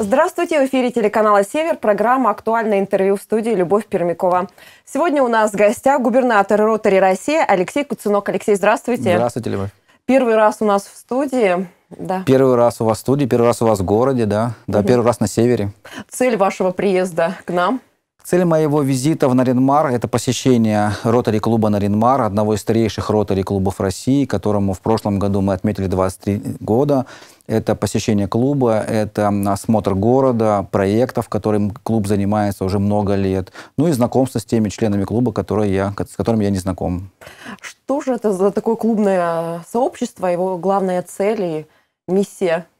Здравствуйте, в эфире телеканала «Север», программа «Актуальное интервью» в студии Любовь Пермякова. Сегодня у нас в гостях губернатор Ротари России Алексей Куцунок. Алексей, здравствуйте. Здравствуйте, Любовь. Первый раз у нас в студии. Да. Первый раз у вас в студии, первый раз у вас в городе, да, да, угу. первый раз на севере. Цель вашего приезда к нам? Цель моего визита в Наринмар – это посещение ротари-клуба Наринмар, одного из старейших ротари-клубов России, которому в прошлом году мы отметили 23 года. Это посещение клуба, это осмотр города, проектов, которым клуб занимается уже много лет, ну и знакомство с теми членами клуба, которые я, с которыми я не знаком. Что же это за такое клубное сообщество, его главная цель и миссия –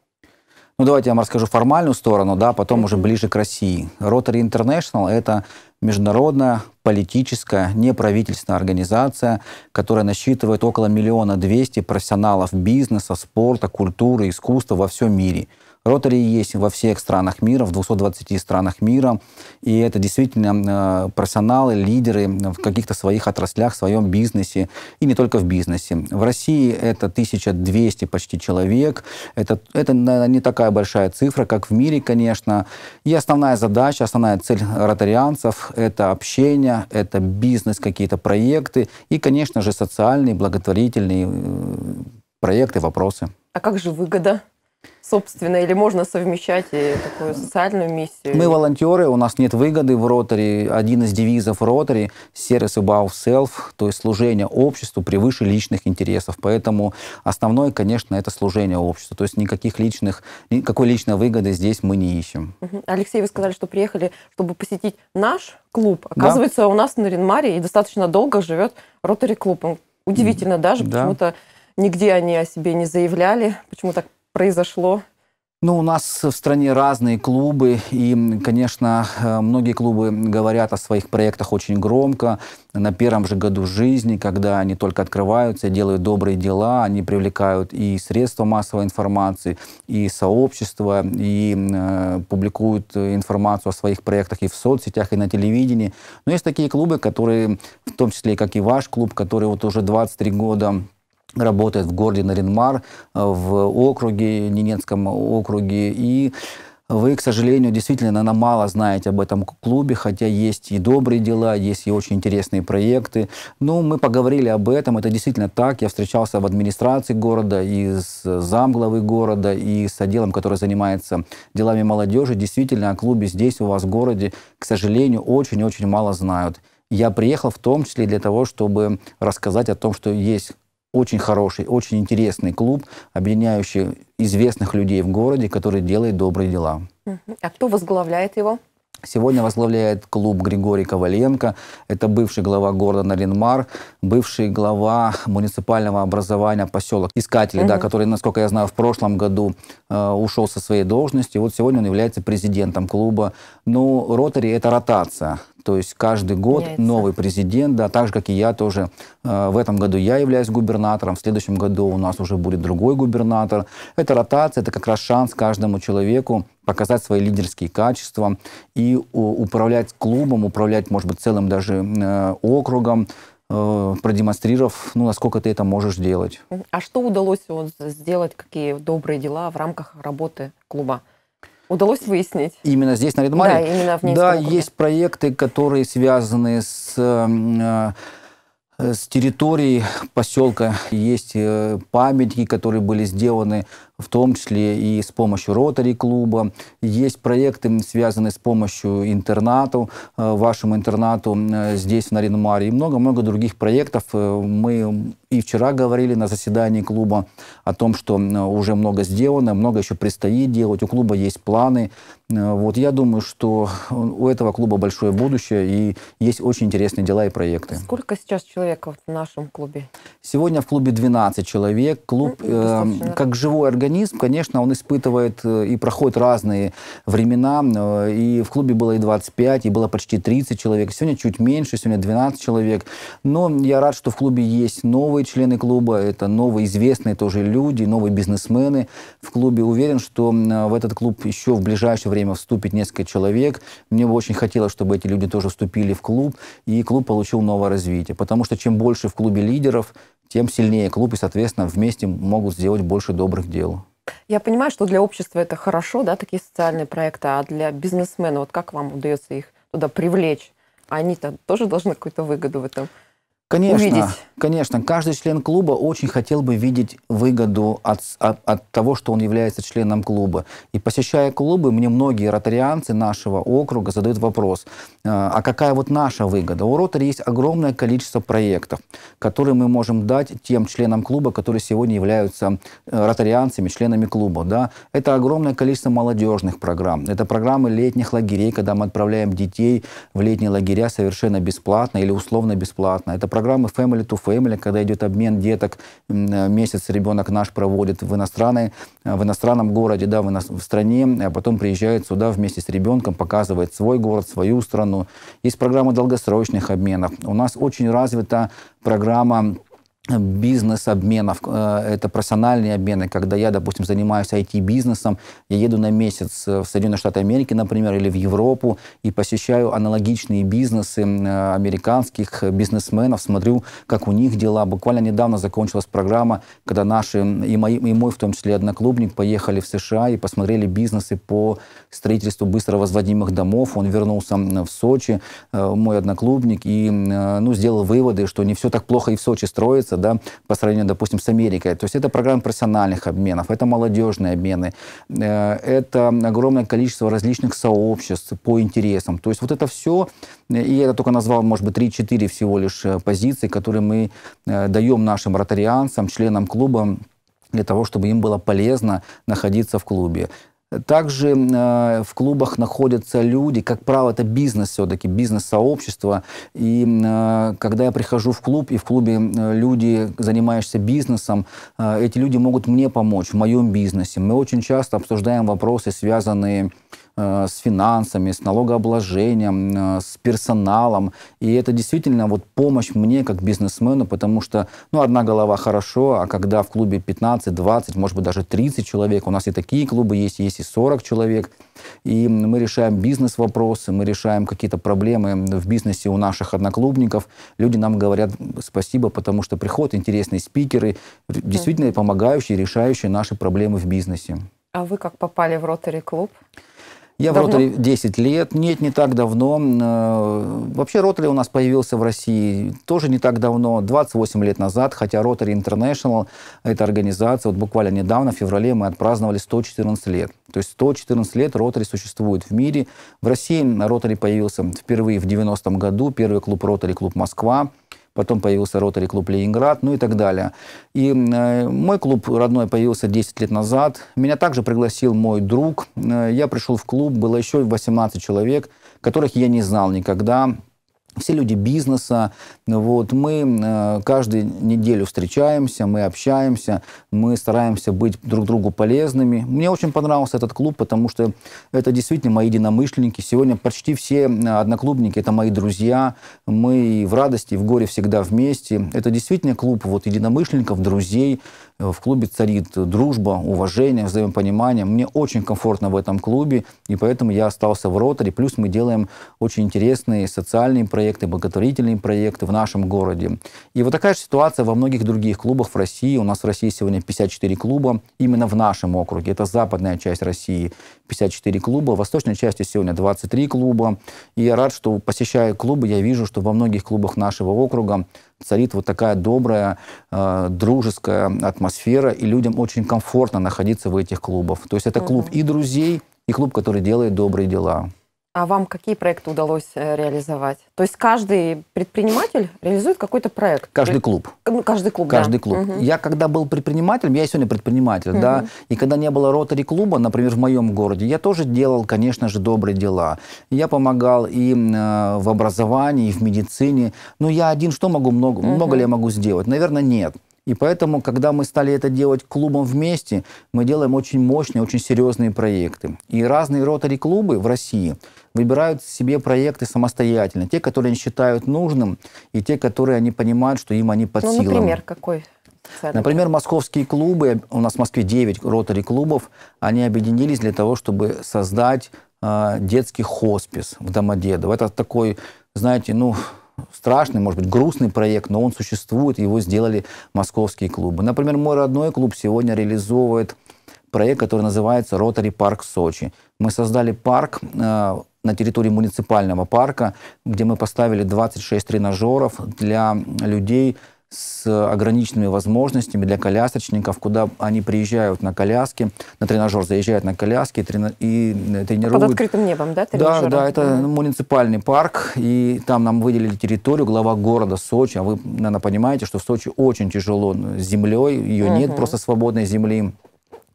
ну, давайте я вам расскажу формальную сторону, да, потом уже ближе к России. Rotary International – это международная политическая неправительственная организация, которая насчитывает около миллиона двести профессионалов бизнеса, спорта, культуры, искусства во всем мире – Ротари есть во всех странах мира, в 220 странах мира. И это действительно э, профессионалы, лидеры в каких-то своих отраслях, в своем бизнесе. И не только в бизнесе. В России это 1200 почти человек. Это, это наверное, не такая большая цифра, как в мире, конечно. И основная задача, основная цель ротарианцев – это общение, это бизнес, какие-то проекты и, конечно же, социальные, благотворительные э, проекты, вопросы. А как же выгода? собственно, или можно совмещать и такую социальную миссию? Мы волонтеры, у нас нет выгоды в Ротари. Один из девизов Ротори сервис about self, то есть служение обществу превыше личных интересов. Поэтому основное, конечно, это служение обществу. То есть никаких личных, никакой личной выгоды здесь мы не ищем. Алексей, вы сказали, что приехали, чтобы посетить наш клуб. Оказывается, да. у нас на Ринмаре и достаточно долго живет ротори клуб Удивительно даже, да. почему-то нигде они о себе не заявляли, почему так произошло? Ну, у нас в стране разные клубы, и, конечно, э, многие клубы говорят о своих проектах очень громко. На первом же году жизни, когда они только открываются, делают добрые дела, они привлекают и средства массовой информации, и сообщество, и э, публикуют информацию о своих проектах и в соцсетях, и на телевидении. Но есть такие клубы, которые, в том числе, как и ваш клуб, который вот уже 23 года работает в городе Наринмар, э, в округе, Ненецком округе. И вы, к сожалению, действительно, наверное, мало знаете об этом клубе, хотя есть и добрые дела, есть и очень интересные проекты. Но мы поговорили об этом, это действительно так. Я встречался в администрации города, и с замглавы города, и с отделом, который занимается делами молодежи. Действительно, о клубе здесь у вас в городе, к сожалению, очень-очень мало знают. Я приехал в том числе для того, чтобы рассказать о том, что есть очень хороший, очень интересный клуб, объединяющий известных людей в городе, которые делают добрые дела. А кто возглавляет его? Сегодня возглавляет клуб Григорий Коваленко. Это бывший глава города Наринмар, бывший глава муниципального образования поселок Искатели, угу. да, который, насколько я знаю, в прошлом году э, ушел со своей должности. Вот сегодня он является президентом клуба. Ну, Ротари – это ротация. То есть каждый год Меняется. новый президент, да, так же, как и я тоже. Э, в этом году я являюсь губернатором, в следующем году у нас уже будет другой губернатор. Это ротация, это как раз шанс каждому человеку показать свои лидерские качества и управлять клубом, управлять, может быть, целым даже э, округом, э, продемонстрировав, ну, насколько ты это можешь делать. А что удалось вот сделать, какие добрые дела в рамках работы клуба? Удалось выяснить. Именно здесь, на Редмаре? Да, именно в Невском Да, округе. есть проекты, которые связаны с... Э, с территории поселка есть э, памятники, которые были сделаны в том числе и с помощью Ротари-клуба. Есть проекты, связанные с помощью интернату, э, вашему интернату э, здесь, в Наринмаре, и много-много других проектов. Э, мы и вчера говорили на заседании клуба о том, что уже много сделано, много еще предстоит делать, у клуба есть планы. Вот я думаю, что у этого клуба большое будущее, и есть очень интересные дела и проекты. Сколько сейчас человек в нашем клубе? Сегодня в клубе 12 человек. Клуб, ну, ну, э, как живой организм, организм, конечно, он испытывает э, и проходит разные времена. Э, и в клубе было и 25, и было почти 30 человек. Сегодня чуть меньше, сегодня 12 человек. Но я рад, что в клубе есть новые члены клуба, это новые известные тоже люди, новые бизнесмены в клубе. Уверен, что э, в этот клуб еще в ближайшее время вступит несколько человек. Мне бы очень хотелось, чтобы эти люди тоже вступили в клуб, и клуб получил новое развитие. Потому что чем больше в клубе лидеров, тем сильнее клуб, и, соответственно, вместе могут сделать больше добрых дел. Я понимаю, что для общества это хорошо, да, такие социальные проекты, а для бизнесмена, вот как вам удается их туда привлечь? Они-то тоже должны какую-то выгоду в этом Конечно, увидеть. конечно. Каждый член клуба очень хотел бы видеть выгоду от, от, от того, что он является членом клуба. И посещая клубы, мне многие ротарианцы нашего округа задают вопрос, э, а какая вот наша выгода? У Ротари есть огромное количество проектов, которые мы можем дать тем членам клуба, которые сегодня являются э, ротарианцами, членами клуба. Да? Это огромное количество молодежных программ. Это программы летних лагерей, когда мы отправляем детей в летние лагеря совершенно бесплатно или условно бесплатно. Это программы Family to Family, когда идет обмен деток, э, месяц ребенок наш проводит в, иностранной, э, в иностранном городе, да, в, ино... в стране, а потом приезжает сюда вместе с ребенком, показывает свой город, свою страну. Есть программа долгосрочных обменов. У нас очень развита программа бизнес-обменов, э, это профессиональные обмены, когда я, допустим, занимаюсь IT-бизнесом, я еду на месяц э, в Соединенные Штаты Америки, например, или в Европу, и посещаю аналогичные бизнесы э, американских бизнесменов, смотрю, как у них дела. Буквально недавно закончилась программа, когда наши, и мой, и мой в том числе одноклубник, поехали в США и посмотрели бизнесы по строительству быстро возводимых домов. Он вернулся в Сочи, мой одноклубник, и ну, сделал выводы, что не все так плохо и в Сочи строится, да, по сравнению, допустим, с Америкой. То есть это программы профессиональных обменов, это молодежные обмены, э, это огромное количество различных сообществ по интересам. То есть вот это все, и я это только назвал, может быть, 3-4 всего лишь э, позиции, которые мы э, даем нашим ротарианцам, членам клуба, для того, чтобы им было полезно находиться в клубе. Также э, в клубах находятся люди, как правило, это бизнес все-таки, бизнес-сообщество. И э, когда я прихожу в клуб, и в клубе люди, занимающиеся бизнесом, э, эти люди могут мне помочь в моем бизнесе. Мы очень часто обсуждаем вопросы, связанные Э, с финансами, с налогообложением, э, с персоналом. И это действительно вот помощь мне как бизнесмену, потому что, ну, одна голова хорошо, а когда в клубе 15, 20, может быть, даже 30 человек, у нас и такие клубы есть, есть и 40 человек, и мы решаем бизнес-вопросы, мы решаем какие-то проблемы в бизнесе у наших одноклубников. Люди нам говорят спасибо, потому что приходят интересные спикеры, действительно помогающие, решающие наши проблемы в бизнесе. А вы как попали в Ротари-клуб? Я давно? в роторе 10 лет, нет, не так давно. Э, вообще ротори у нас появился в России тоже не так давно, 28 лет назад, хотя Rotary International, эта организация, вот буквально недавно, в феврале, мы отпраздновали 114 лет. То есть 114 лет ротори существует в мире. В России ротори появился впервые в 90-м году, первый клуб ротори, клуб Москва потом появился Ротари клуб Ленинград, ну и так далее. И э, мой клуб родной появился 10 лет назад. Меня также пригласил мой друг. Э, я пришел в клуб, было еще 18 человек, которых я не знал никогда все люди бизнеса. Вот, мы э, каждую неделю встречаемся, мы общаемся, мы стараемся быть друг другу полезными. Мне очень понравился этот клуб, потому что это действительно мои единомышленники. Сегодня почти все э, одноклубники – это мои друзья. Мы и в радости, и в горе всегда вместе. Это действительно клуб вот, единомышленников, друзей в клубе царит дружба, уважение, взаимопонимание. Мне очень комфортно в этом клубе, и поэтому я остался в Роторе. Плюс мы делаем очень интересные социальные проекты, благотворительные проекты в нашем городе. И вот такая же ситуация во многих других клубах в России. У нас в России сегодня 54 клуба именно в нашем округе. Это западная часть России, 54 клуба. В восточной части сегодня 23 клуба. И я рад, что посещая клубы, я вижу, что во многих клубах нашего округа царит вот такая добрая, э, дружеская атмосфера, и людям очень комфортно находиться в этих клубах. То есть это клуб угу. и друзей, и клуб, который делает добрые дела. А вам какие проекты удалось э, реализовать? То есть каждый предприниматель реализует какой-то проект? Каждый клуб. Э, ну, каждый клуб, Каждый да. клуб. Угу. Я когда был предпринимателем, я и сегодня предприниматель, угу. да, и когда не было ротари-клуба, например, в моем городе, я тоже делал, конечно же, добрые дела. Я помогал и э, в образовании, и в медицине. Но я один что могу, много, угу. много ли я могу сделать? Наверное, нет. И поэтому, когда мы стали это делать клубом вместе, мы делаем очень мощные, очень серьезные проекты. И разные ротари-клубы в России выбирают себе проекты самостоятельно. Те, которые они считают нужным, и те, которые они понимают, что им они под ну, силам. например, какой? Например, московские клубы, у нас в Москве 9 ротари-клубов, они объединились для того, чтобы создать э, детский хоспис в Домодедово. Это такой, знаете, ну, страшный, может быть, грустный проект, но он существует, его сделали московские клубы. Например, мой родной клуб сегодня реализовывает проект, который называется Rotary Парк Сочи. Мы создали парк э, на территории муниципального парка, где мы поставили 26 тренажеров для людей, с ограниченными возможностями для колясочников, куда они приезжают на коляске, на тренажер заезжают на коляске и, трени- и э, тренируют. Под открытым небом, да, тренажер? Да, да, это mm-hmm. муниципальный парк, и там нам выделили территорию, глава города Сочи, а вы, наверное, понимаете, что в Сочи очень тяжело э, с землей, ее mm-hmm. нет просто свободной земли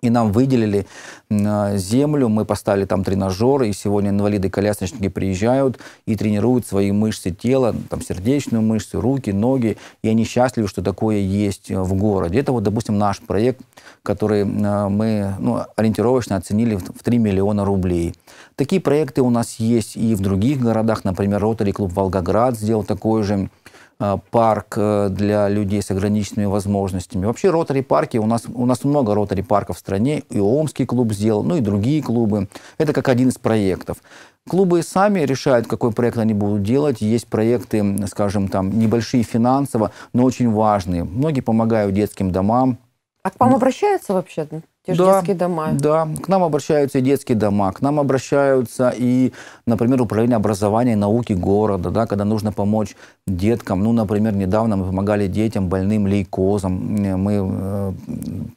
и нам выделили э, землю, мы поставили там тренажеры, и сегодня инвалиды колясочники приезжают и тренируют свои мышцы тела, там сердечную мышцу, руки, ноги, и они счастливы, что такое есть э, в городе. Это вот, допустим, наш проект, который э, мы ну, ориентировочно оценили в 3 миллиона рублей. Такие проекты у нас есть и в других городах, например, Ротари клуб «Волгоград» сделал такой же Э, парк э, для людей с ограниченными возможностями. Вообще ротари-парки, у нас, у нас много ротари-парков в стране, и Омский клуб сделал, ну и другие клубы. Это как один из проектов. Клубы сами решают, какой проект они будут делать. Есть проекты, скажем, там небольшие финансово, но очень важные. Многие помогают детским домам. А к вам ну обращаются вообще? Те же да, детские дома. Да, к нам обращаются и детские дома, к нам обращаются и, например, управление образования и науки города, да, когда нужно помочь деткам. Ну, например, недавно мы помогали детям больным лейкозом, мы э,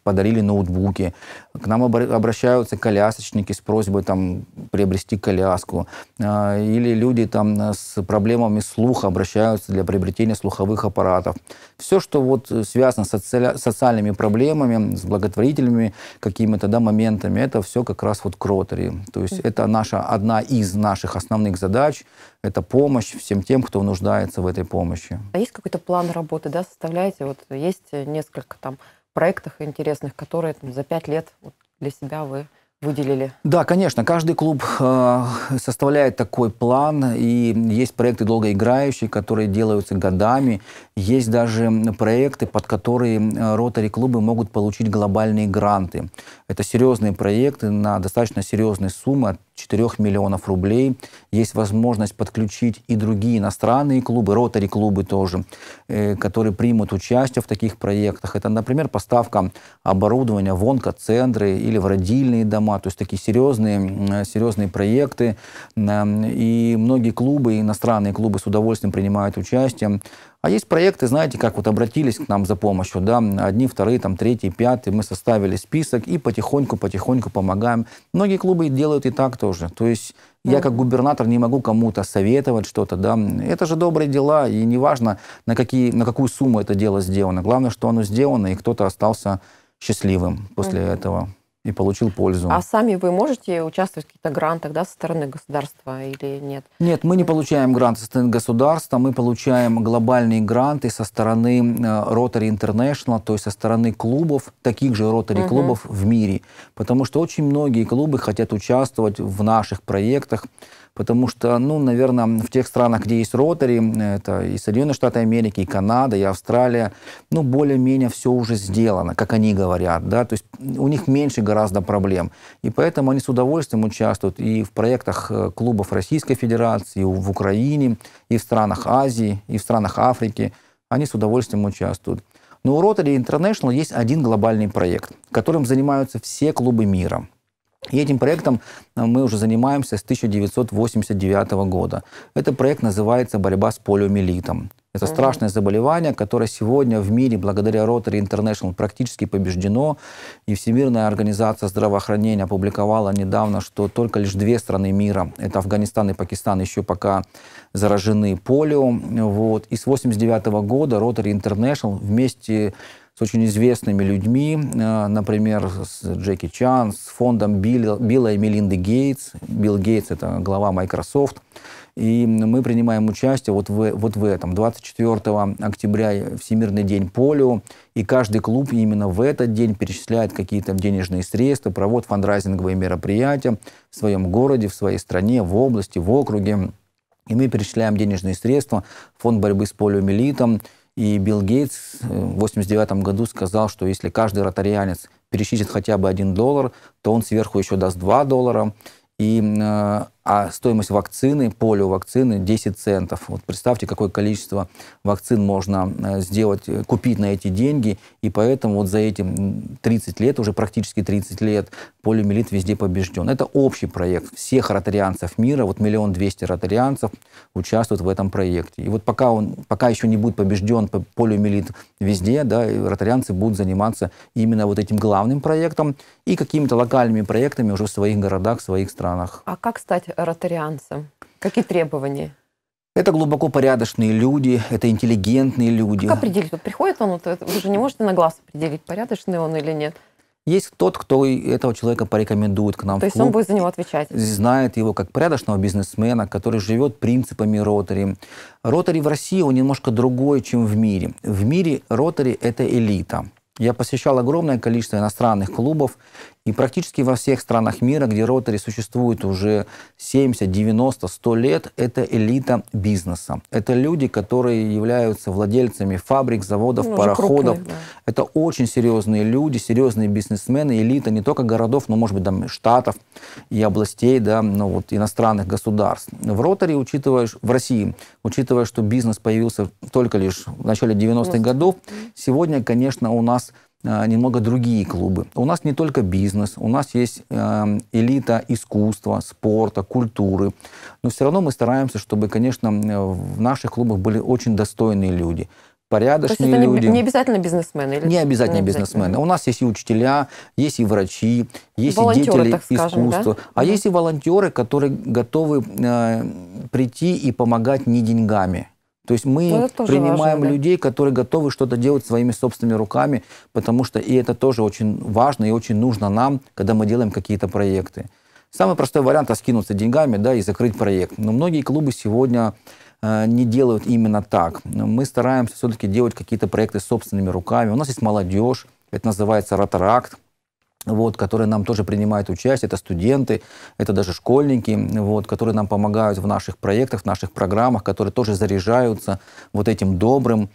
подарили ноутбуки. К нам обр- обращаются колясочники с просьбой там приобрести коляску. Э, или люди там э, с проблемами слуха обращаются для приобретения слуховых аппаратов. Все, что вот э, связано с соци- социальными проблемами, с благотворителями, какими-то да, моментами. Это все как раз вот к ротари. То есть это наша, одна из наших основных задач. Это помощь всем тем, кто нуждается в этой помощи. А есть какой-то план работы, да, составляете? Вот есть несколько там проектах интересных, которые там, за пять лет вот, для себя вы выделили? Да, конечно. Каждый клуб э, составляет такой план, и есть проекты долгоиграющие, которые делаются годами. Есть даже проекты, под которые э, ротари-клубы могут получить глобальные гранты. Это серьезные проекты на достаточно серьезные суммы, от 4 миллионов рублей. Есть возможность подключить и другие иностранные клубы, ротари-клубы тоже, э, которые примут участие в таких проектах. Это, например, поставка оборудования в онкоцентры или в родильные дома, формат, то есть такие серьезные, э, серьезные проекты. Э, и многие клубы, иностранные клубы с удовольствием принимают участие. А есть проекты, знаете, как вот обратились к нам за помощью, да, одни, вторые, там, третьи, пятые, мы составили список и потихоньку-потихоньку помогаем. Многие клубы делают и так тоже. То есть mm. я как губернатор не могу кому-то советовать что-то, да. Это же добрые дела, и неважно, на, какие, на какую сумму это дело сделано. Главное, что оно сделано, и кто-то остался счастливым после mm. этого и получил пользу. А сами вы можете участвовать в каких-то грантах да, со стороны государства или нет? Нет, мы не получаем гранты со стороны государства, мы получаем глобальные гранты со стороны э, Rotary International, то есть со стороны клубов, таких же Rotary-клубов угу. в мире. Потому что очень многие клубы хотят участвовать в наших проектах, потому что, ну, наверное, в тех странах, где есть ротори, это и Соединенные Штаты Америки, и Канада, и Австралия, ну, более-менее все уже сделано, как они говорят, да, то есть у них меньше гораздо проблем, и поэтому они с удовольствием участвуют и в проектах э, клубов Российской Федерации, и в Украине, и в странах Азии, и в странах Африки, они с удовольствием участвуют. Но у Rotary International есть один глобальный проект, которым занимаются все клубы мира – и этим проектом э, мы уже занимаемся с 1989 года. Этот проект называется «Борьба с полиомиелитом». Это страшное заболевание, которое сегодня в мире, благодаря Rotary International, практически побеждено. И Всемирная организация здравоохранения опубликовала недавно, что только лишь две страны мира, это Афганистан и Пакистан, еще пока заражены полио. Вот. И с 1989 года Rotary International вместе с очень известными людьми, э, например, с Джеки Чан, с фондом Билла, Билла и Мелинды Гейтс. Билл Гейтс – это глава Microsoft. И мы принимаем участие вот в, вот в этом. 24 октября Всемирный день полио, и каждый клуб именно в этот день перечисляет какие-то денежные средства, проводит фандрайзинговые мероприятия в своем городе, в своей стране, в области, в округе. И мы перечисляем денежные средства, фонд борьбы с полиомиелитом, и Билл Гейтс э, в 1989 году сказал, что если каждый ротарианец перечислит хотя бы один доллар, то он сверху еще даст 2 доллара. И э, а стоимость вакцины, полио вакцины 10 центов. Вот представьте, какое количество вакцин можно э, сделать, э, купить на эти деньги, и поэтому вот за этим 30 лет, уже практически 30 лет, полиомиелит везде побежден. Это общий проект всех ротарианцев мира, вот миллион двести ротарианцев участвуют в этом проекте. И вот пока, он, пока еще не будет побежден полиомиелит везде, да, ротарианцы будут заниматься именно вот этим главным проектом и какими-то локальными проектами уже в своих городах, в своих странах. А как стать э, ротарианцам? Какие требования? Это глубоко порядочные люди, это интеллигентные люди. Как определить? Вот приходит он, вот, вы же не можете на глаз определить, порядочный он или нет. Есть тот, кто этого человека порекомендует к нам. То есть клуб, он будет за него отвечать. Знает его как порядочного бизнесмена, который живет принципами ротари. Ротари в России он немножко другой, чем в мире. В мире ротари это элита. Я посещал огромное количество иностранных клубов, и практически во всех странах мира, где ротари существует уже 70, 90, 100 лет, это элита бизнеса. Это люди, которые являются владельцами фабрик, заводов, ну, пароходов. Крупные, да. Это очень серьезные люди, серьезные бизнесмены, элита не только городов, но, может быть, там, штатов и областей, да, ну, вот, иностранных государств. В ротари, учитывая, в России, учитывая, что бизнес появился только лишь в начале 90-х годов, сегодня, конечно, у нас а, немного другие клубы. У нас не только бизнес, у нас есть э, элита искусства, спорта, культуры. Но все равно мы стараемся, чтобы, конечно, в наших клубах были очень достойные люди порядочные То есть это люди. Не, не обязательно бизнесмены? Или... Не обязательно не бизнесмены. Обязательно. У нас есть и учителя, есть и врачи, есть волонтеры, и деятели скажем, искусства. Да? А угу. есть и волонтеры, которые готовы э, прийти и помогать не деньгами. То есть мы ну, принимаем важно, да? людей, которые готовы что-то делать своими собственными руками, потому что и это тоже очень важно и очень нужно нам, когда мы делаем какие-то проекты. Самый простой вариант – скинуться деньгами да, и закрыть проект. Но многие клубы сегодня э, не делают именно так. Мы стараемся все-таки делать какие-то проекты собственными руками. У нас есть молодежь, это называется «Ротаракт», вот, которые нам тоже принимают участие, это студенты, это даже школьники, вот, которые нам помогают в наших проектах, в наших программах, которые тоже заряжаются вот этим добрым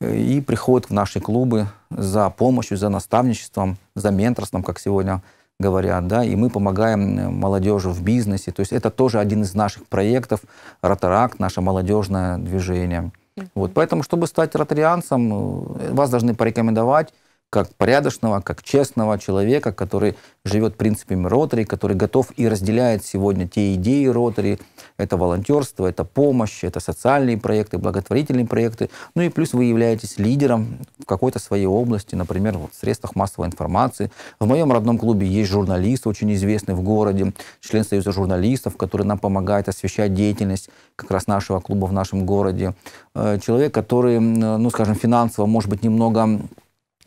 э, и приходят в наши клубы за помощью, за наставничеством, за менторством, как сегодня говорят, да, и мы помогаем э, молодежи в бизнесе. То есть это тоже один из наших проектов, Ротаракт, наше молодежное движение. Вот, поэтому, чтобы стать ротарианцем, э, вас должны порекомендовать как порядочного, как честного человека, который живет принципами Ротари, который готов и разделяет сегодня те идеи Ротари. Это волонтерство, это помощь, это социальные проекты, благотворительные проекты. Ну и плюс вы являетесь лидером в какой-то своей области, например, вот в средствах массовой информации. В моем родном клубе есть журналист, очень известный в городе, член Союза журналистов, который нам помогает освещать деятельность как раз нашего клуба в нашем городе. Э, человек, который, ну скажем, финансово, может быть, немного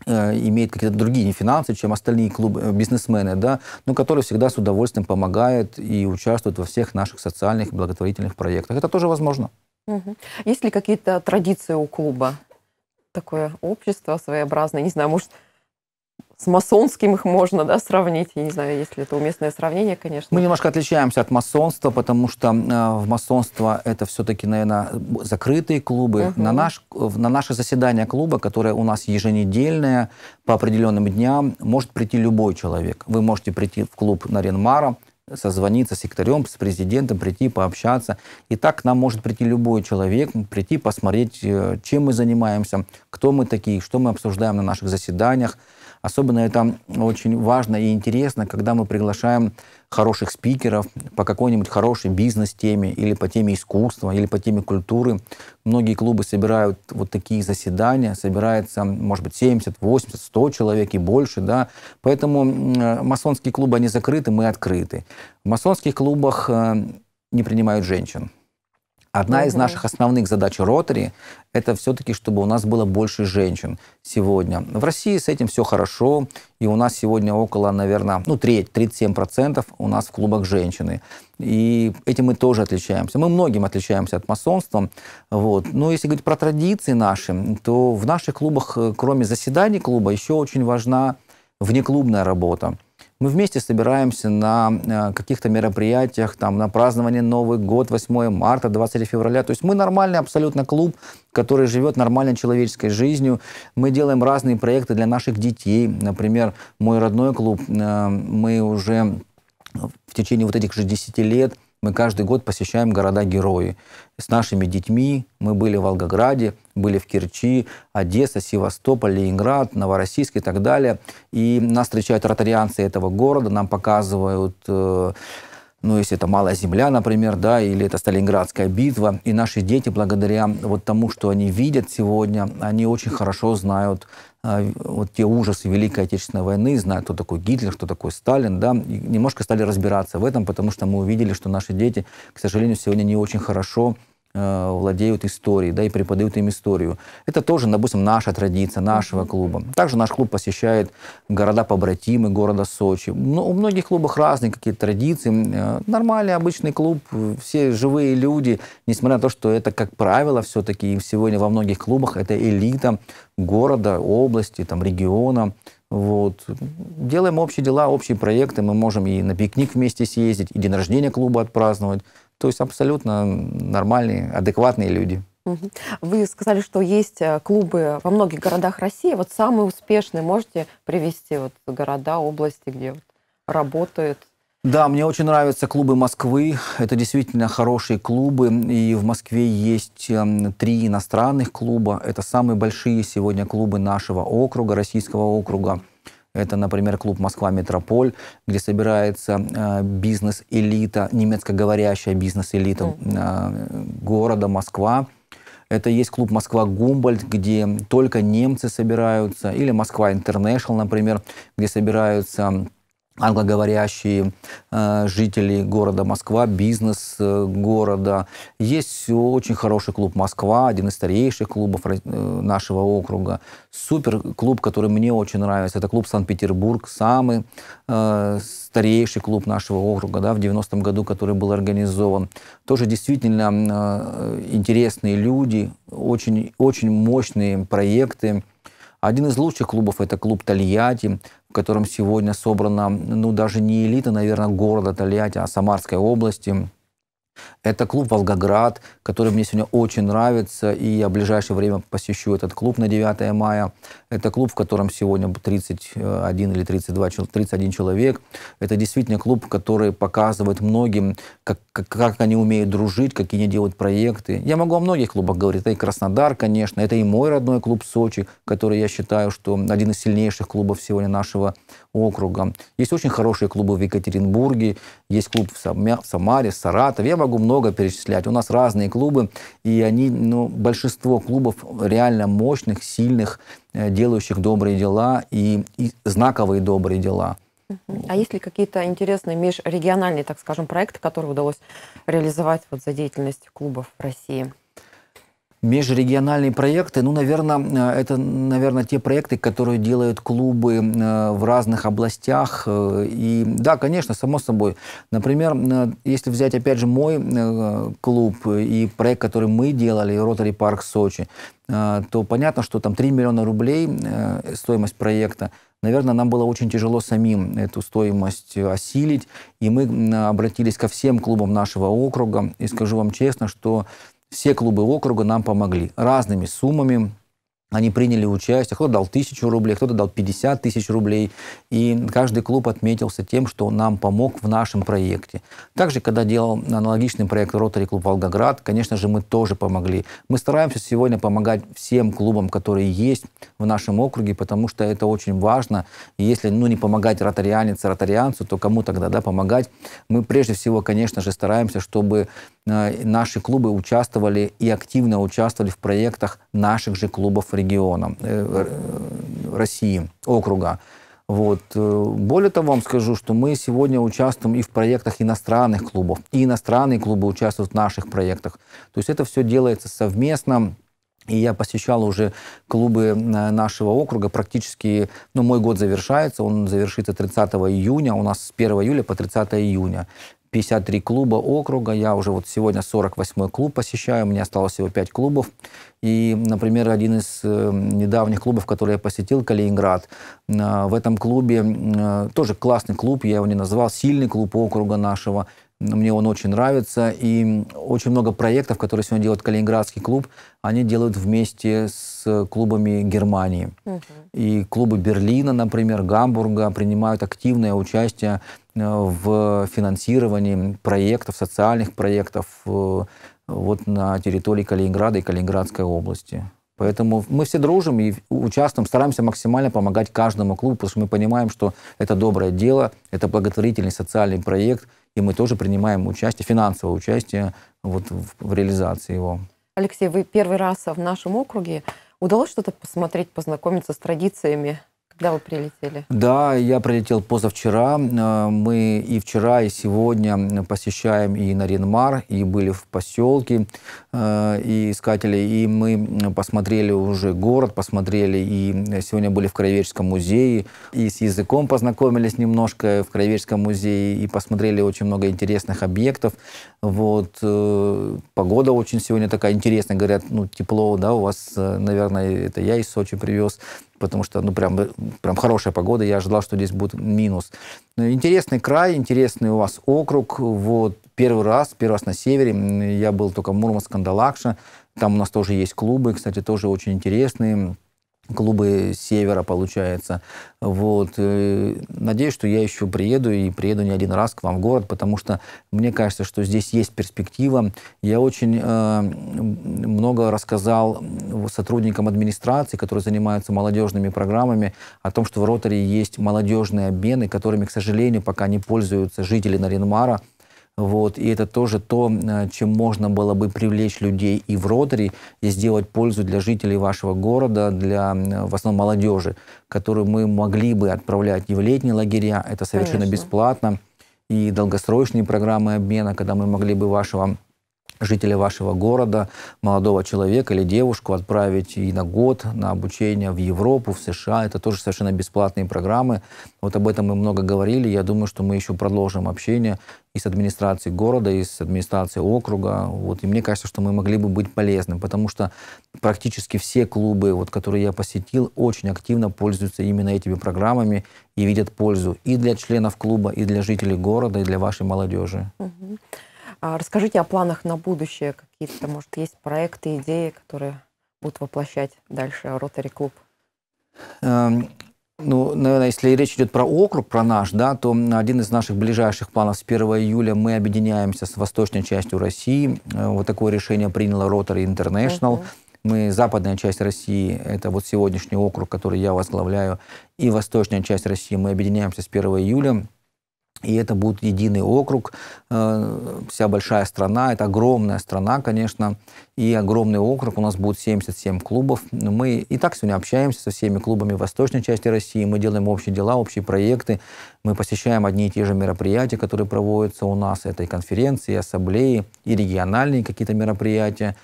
Э, имеет какие-то другие не финансы, чем остальные клубы, э, бизнесмены, да, но которые всегда с удовольствием помогают и участвуют во всех наших социальных и благотворительных проектах. Это тоже возможно. Угу. Есть ли какие-то традиции у клуба? Такое общество своеобразное, не знаю, может, с масонским их можно да, сравнить. Я не знаю, если это уместное сравнение, конечно. Мы немножко отличаемся от масонства, потому что э, в масонство это все-таки, наверное, закрытые клубы. Угу. На, наш, на наше заседание клуба, которое у нас еженедельное, по определенным дням, может прийти любой человек. Вы можете прийти в клуб на Ренмара, созвониться с секторем, с президентом, прийти пообщаться. И так к нам может прийти любой человек, прийти посмотреть, э, чем мы занимаемся, кто мы такие, что мы обсуждаем на наших заседаниях. Особенно это очень важно и интересно, когда мы приглашаем хороших спикеров по какой-нибудь хорошей бизнес-теме или по теме искусства, или по теме культуры. Многие клубы собирают вот такие заседания, собирается, может быть, 70, 80, 100 человек и больше, да. Поэтому э, масонские клубы, они закрыты, мы открыты. В масонских клубах э, не принимают женщин. Одна угу. из наших основных задач Ротари – это все-таки, чтобы у нас было больше женщин сегодня. В России с этим все хорошо, и у нас сегодня около, наверное, ну, треть, 37% у нас в клубах женщины. И этим мы тоже отличаемся. Мы многим отличаемся от масонства. Вот. Но если говорить про традиции наши, то в наших клубах, э, кроме заседаний клуба, еще очень важна внеклубная работа. Мы вместе собираемся на э, каких-то мероприятиях, там, на празднование Новый год, 8 марта, 20 февраля. То есть мы нормальный абсолютно клуб, который живет нормальной человеческой жизнью. Мы делаем разные проекты для наших детей. Например, мой родной клуб, э, мы уже в течение вот этих 60 лет – мы каждый год посещаем города-герои. С нашими детьми мы были в Волгограде, были в Кирчи, Одесса, Севастополь, Ленинград, Новороссийск и так далее. И нас встречают ротарианцы этого города, нам показывают э, ну, если это «Малая земля», например, да, или это «Сталинградская битва». И наши дети, благодаря вот тому, что они видят сегодня, они очень хорошо знают а, вот те ужасы Великой Отечественной войны, знают, кто такой Гитлер, кто такой Сталин, да, и немножко стали разбираться в этом, потому что мы увидели, что наши дети, к сожалению, сегодня не очень хорошо Э, владеют историей, да, и преподают им историю. Это тоже, допустим, наша традиция нашего клуба. Также наш клуб посещает города-побратимы города Сочи. Ну, у многих клубов разные какие-то традиции. Э, нормальный, обычный клуб, э, все живые люди, несмотря на то, что это, как правило, все-таки сегодня во многих клубах это элита города, области, там, региона. Вот. Делаем общие дела, общие проекты. Мы можем и на пикник вместе съездить, и день рождения клуба отпраздновать. То есть абсолютно нормальные, адекватные люди. Вы сказали, что есть э, клубы во многих городах России. Вот самые успешные можете привести вот города, области, где вот работают да, мне очень нравятся клубы Москвы. Это действительно хорошие клубы. И в Москве есть эм, три иностранных клуба. Это самые большие сегодня клубы нашего округа, российского округа. Это, например, клуб «Москва Метрополь», где собирается э, бизнес-элита, немецкоговорящая бизнес-элита э, города Москва. Это есть клуб «Москва Гумбольд», где только немцы собираются, или «Москва Интернешнл», например, где собираются англоговорящие э, жители города Москва, бизнес э, города. Есть очень хороший клуб «Москва», один из старейших клубов э, нашего округа. Супер клуб, который мне очень нравится, это клуб «Санкт-Петербург», самый э, старейший клуб нашего округа, да, в 90-м году, который был организован. Тоже действительно э, интересные люди, очень, очень мощные проекты. Один из лучших клубов – это клуб Тольятти в котором сегодня собрана, ну, даже не элита, наверное, города Тольятти, а Самарской области. Это клуб «Волгоград», который мне сегодня очень нравится, и я в ближайшее время посещу этот клуб на 9 мая. Это клуб, в котором сегодня 31 или 32, 31 человек. Это действительно клуб, который показывает многим, как, как, как они умеют дружить, какие они делают проекты. Я могу о многих клубах говорить. Это и Краснодар, конечно, это и мой родной клуб Сочи, который я считаю, что один из сильнейших клубов сегодня нашего округа. Есть очень хорошие клубы в Екатеринбурге, есть клуб в, Самя, в Самаре, в Саратове. Я могу много перечислять. У нас разные клубы, и они, ну, большинство клубов реально мощных, сильных, э, делающих добрые дела и, и знаковые добрые дела. А есть ли какие-то интересные межрегиональные, так скажем, проекты, которые удалось реализовать вот за деятельность клубов в России? Межрегиональные проекты, ну, наверное, э, это, наверное, те проекты, которые делают клубы э, в разных областях. Э, и да, конечно, само собой. Например, если взять, опять же, мой клуб и проект, который мы делали, Rotary Парк Сочи, то понятно, что там 3 миллиона рублей стоимость проекта. Наверное, нам было очень тяжело самим эту стоимость осилить, и мы обратились ко всем клубам нашего округа. И скажу вам честно, что все клубы округа нам помогли разными суммами, они приняли участие. Кто-то дал тысячу рублей, кто-то дал 50 тысяч рублей. И каждый клуб отметился тем, что нам помог в нашем проекте. Также, когда делал аналогичный проект Ротари Клуб Волгоград, конечно же, мы тоже помогли. Мы стараемся сегодня помогать всем клубам, которые есть в нашем округе, потому что это очень важно. И если ну, не помогать ротарианец ротарианцу, то кому тогда да, помогать? Мы прежде всего, конечно же, стараемся, чтобы Э, наши клубы участвовали и активно участвовали в проектах наших же клубов региона э, э, России, округа. Вот. Более того, вам скажу, что мы сегодня участвуем и в проектах иностранных клубов, и иностранные клубы участвуют в наших проектах. То есть это все делается совместно, и я посещал уже клубы нашего округа практически, ну, мой год завершается, он завершится 30 июня, у нас с 1 июля по 30 июня. 53 клуба округа. Я уже вот сегодня 48 клуб посещаю, у меня осталось всего 5 клубов. И, например, один из э, недавних клубов, который я посетил, Калининград, э, в этом клубе э, тоже классный клуб, я его не назвал, сильный клуб округа нашего, мне он очень нравится. И очень много проектов, которые сегодня делает Калининградский клуб, они делают вместе с клубами Германии. Угу. И клубы Берлина, например, Гамбурга принимают активное участие э, в финансировании проектов, социальных проектов э, вот на территории Калининграда и Калининградской области. Поэтому мы все дружим и участвуем, стараемся максимально помогать каждому клубу, потому что мы понимаем, что это доброе дело, это благотворительный социальный проект, и мы тоже принимаем участие, финансовое участие вот в, в реализации его. Алексей, вы первый раз в нашем округе. Удалось что-то посмотреть, познакомиться с традициями да, вы прилетели. Да, я прилетел позавчера. Э, мы и вчера, и сегодня посещаем и Наринмар, и были в поселке э, и искатели, и мы посмотрели уже город, посмотрели, и сегодня были в Краеведческом музее, и с языком познакомились немножко в Краеведческом музее, и посмотрели очень много интересных объектов. Вот. Э, погода очень сегодня такая интересная, говорят, ну, тепло, да, у вас, наверное, это я из Сочи привез потому что, ну, прям, прям хорошая погода, я ожидал, что здесь будет минус. Ну, интересный край, интересный у вас округ, вот, первый раз, первый раз на севере, я был только в Мурманск, Кандалакша, там у нас тоже есть клубы, кстати, тоже очень интересные, клубы севера, получается. Вот. Э, надеюсь, что я еще приеду и приеду не один раз к вам в город, потому что мне кажется, что здесь есть перспектива. Я очень э, много рассказал сотрудникам администрации, которые занимаются молодежными программами, о том, что в Роторе есть молодежные обмены, которыми, к сожалению, пока не пользуются жители Наринмара. Вот, и это тоже то, э, чем можно было бы привлечь людей и в Ротари, и сделать пользу для жителей вашего города, для, э, в основном, молодежи, которую мы могли бы отправлять и в летние лагеря, это совершенно Конечно. бесплатно, и долгосрочные программы обмена, когда мы могли бы вашего жителя вашего города, молодого человека или девушку отправить и на год на обучение в Европу, в США. Это тоже совершенно бесплатные программы. Вот об этом мы много говорили. Я думаю, что мы еще продолжим общение и с администрацией города, и с администрацией округа. Вот. И мне кажется, что мы могли бы быть полезным, потому что практически все клубы, вот, которые я посетил, очень активно пользуются именно этими программами и видят пользу и для членов клуба, и для жителей города, и для вашей молодежи. Угу. А расскажите о планах на будущее. Какие-то, может, есть проекты, идеи, которые будут воплощать дальше Rotary Клуб? Эм, ну, наверное, если речь идет про округ, про наш, да, то один из наших ближайших планов с 1 июля мы объединяемся с восточной частью России. Э, вот такое решение приняло Rotary Интернешнл. Мы западная часть России, это вот сегодняшний округ, который я возглавляю, и восточная часть России мы объединяемся с 1 июля. И это будет единый округ, э, вся большая страна, это огромная страна, конечно, и огромный округ, у нас будет 77 клубов. Мы и так сегодня общаемся со всеми клубами восточной части России, мы делаем общие дела, общие проекты, мы посещаем одни и те же мероприятия, которые проводятся у нас, это и конференции, и ассамблеи, и региональные какие-то мероприятия.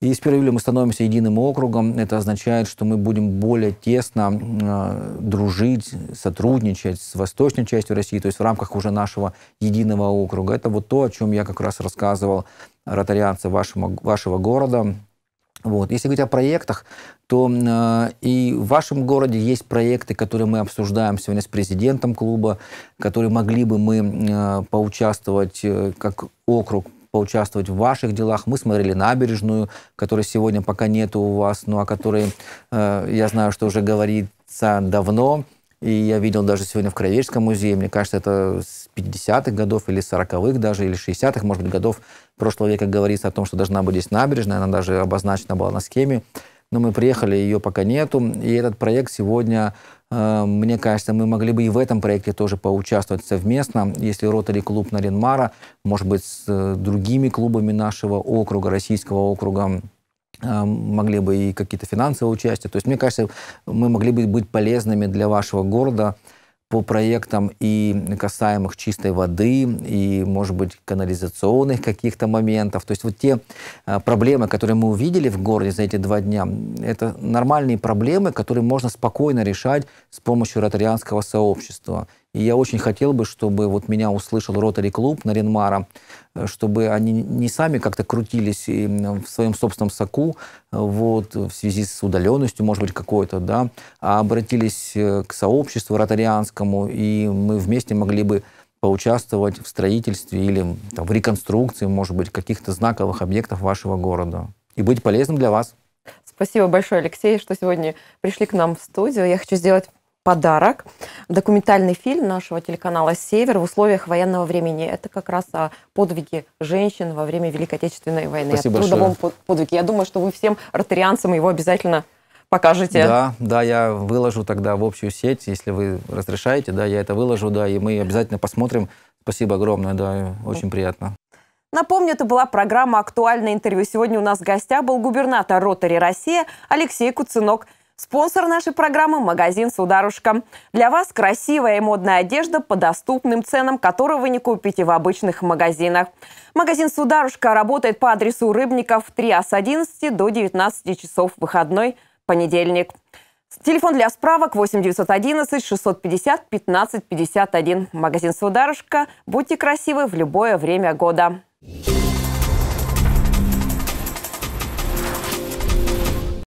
И с 1 мы становимся единым округом. Это означает, что мы будем более тесно э, дружить, сотрудничать с восточной частью России, то есть в рамках уже нашего единого округа. Это вот то, о чем я как раз рассказывал ротарианцам вашего, вашего города. Вот. Если говорить о проектах, то э, и в вашем городе есть проекты, которые мы обсуждаем сегодня с президентом клуба, которые могли бы мы э, поучаствовать э, как округ поучаствовать в ваших делах. Мы смотрели набережную, которой сегодня пока нету у вас, но ну, о которой э, я знаю, что уже говорится давно. И я видел даже сегодня в Краеведческом музее, мне кажется, это с 50-х годов или 40-х даже, или 60-х, может быть, годов прошлого века говорится о том, что должна быть здесь набережная, она даже обозначена была на схеме но мы приехали, ее пока нету. И этот проект сегодня, э, мне кажется, мы могли бы и в этом проекте тоже поучаствовать совместно. Если Ротари клуб Наринмара, может быть, с э, другими клубами нашего округа, российского округа, э, могли бы и какие-то финансовые участия. То есть, мне кажется, мы могли бы быть полезными для вашего города, по проектам и касаемых чистой воды, и, может быть, канализационных каких-то моментов. То есть вот те а, проблемы, которые мы увидели в городе за эти два дня, это нормальные проблемы, которые можно спокойно решать с помощью ротарианского сообщества. И я очень хотел бы, чтобы вот меня услышал ротари-клуб Наринмара, э, чтобы они не сами как-то крутились э, в своем собственном соку, э, вот, в связи с удаленностью, может быть, какой-то, да, а обратились к сообществу ротарианскому, и мы вместе могли бы поучаствовать в строительстве или там, в реконструкции, может быть, каких-то знаковых объектов вашего города и быть полезным для вас. Спасибо большое, Алексей, что сегодня пришли к нам в студию. Я хочу сделать подарок. Документальный фильм нашего телеканала «Север» в условиях военного времени. Это как раз о подвиге женщин во время Великой Отечественной войны. Спасибо о трудовом большое. подвиге. Я думаю, что вы всем ротарианцам его обязательно покажете. Да, да, я выложу тогда в общую сеть, если вы разрешаете, да, я это выложу, да, и мы обязательно посмотрим. Спасибо огромное, да, очень приятно. Напомню, это была программа «Актуальное интервью». Сегодня у нас в гостях был губернатор Ротари России Алексей Куцинок. Спонсор нашей программы – магазин «Сударушка». Для вас красивая и модная одежда по доступным ценам, которую вы не купите в обычных магазинах. Магазин «Сударушка» работает по адресу Рыбников 3 а с 11 до 19 часов выходной понедельник. Телефон для справок 8 911 650 15 51. Магазин «Сударушка». Будьте красивы в любое время года.